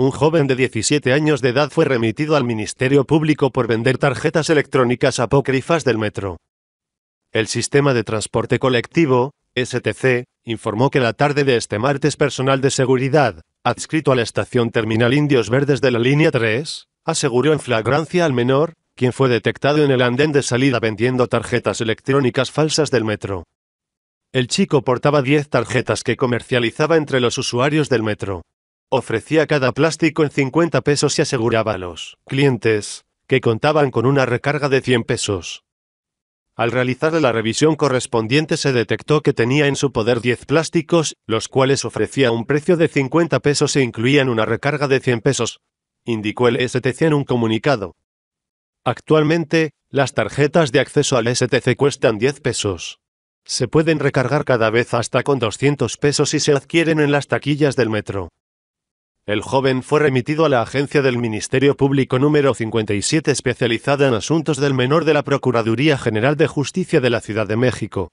Un joven de 17 años de edad fue remitido al Ministerio Público por vender tarjetas electrónicas apócrifas del metro. El sistema de transporte colectivo, STC, informó que la tarde de este martes personal de seguridad, adscrito a la estación terminal Indios Verdes de la línea 3, aseguró en flagrancia al menor, quien fue detectado en el andén de salida vendiendo tarjetas electrónicas falsas del metro. El chico portaba 10 tarjetas que comercializaba entre los usuarios del metro. Ofrecía cada plástico en 50 pesos y aseguraba a los clientes que contaban con una recarga de 100 pesos. Al realizar la revisión correspondiente se detectó que tenía en su poder 10 plásticos, los cuales ofrecía un precio de 50 pesos e incluían una recarga de 100 pesos, indicó el STC en un comunicado. Actualmente, las tarjetas de acceso al STC cuestan 10 pesos. Se pueden recargar cada vez hasta con 200 pesos y se adquieren en las taquillas del metro. El joven fue remitido a la agencia del Ministerio Público número 57 especializada en asuntos del menor de la Procuraduría General de Justicia de la Ciudad de México,